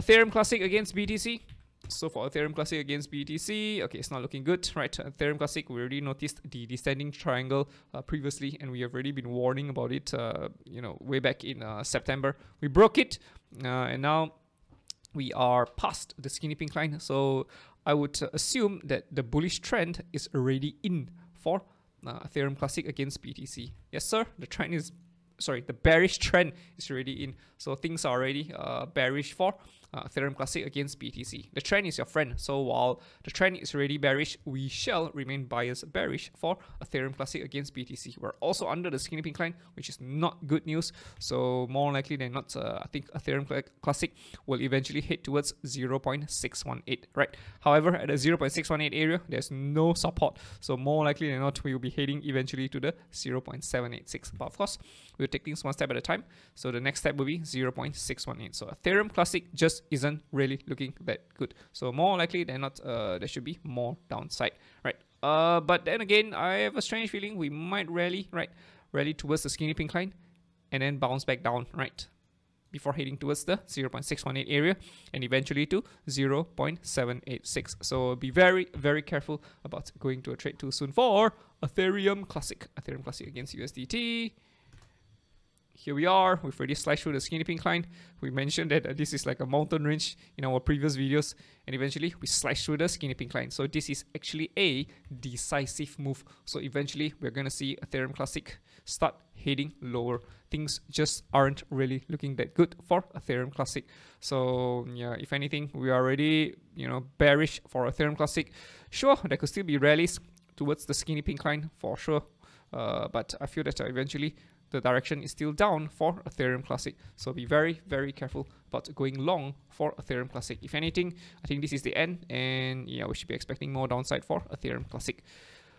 Ethereum Classic against BTC. So for Ethereum Classic against BTC, okay, it's not looking good, right? Ethereum Classic, we already noticed the descending triangle uh, previously, and we have already been warning about it, uh, you know, way back in uh, September. We broke it, uh, and now we are past the skinny pink line. So I would assume that the bullish trend is already in for uh, Ethereum Classic against BTC. Yes, sir, the trend is, sorry, the bearish trend is already in. So things are already uh, bearish for uh, Ethereum Classic against BTC. The trend is your friend, so while the trend is already bearish, we shall remain biased bearish for Ethereum Classic against BTC. We're also under the skinny pink line, which is not good news. So more likely than not, uh, I think Ethereum Classic will eventually head towards 0.618, right? However, at the 0.618 area, there's no support. So more likely than not, we will be heading eventually to the 0.786. But of course, we'll take things one step at a time. So the next step will be 0.618. So Ethereum Classic just isn't really looking that good. So more likely than not, uh, there should be more downside, right? Uh, but then again, I have a strange feeling we might rally, right? Rally towards the skinny pink line and then bounce back down, right? Before heading towards the 0.618 area and eventually to 0.786. So be very, very careful about going to a trade too soon for Ethereum Classic. Ethereum Classic against USDT here we are, we've already through the skinny pink line. We mentioned that uh, this is like a mountain range in our previous videos, and eventually we slash through the skinny pink line. So this is actually a decisive move. So eventually we're gonna see Ethereum Classic start heading lower. Things just aren't really looking that good for Ethereum Classic. So yeah, if anything, we are already, you know, bearish for Ethereum Classic. Sure, there could still be rallies towards the skinny pink line for sure. Uh, but I feel that eventually the direction is still down for Ethereum Classic. So be very, very careful about going long for Ethereum Classic. If anything, I think this is the end and yeah, we should be expecting more downside for Ethereum Classic.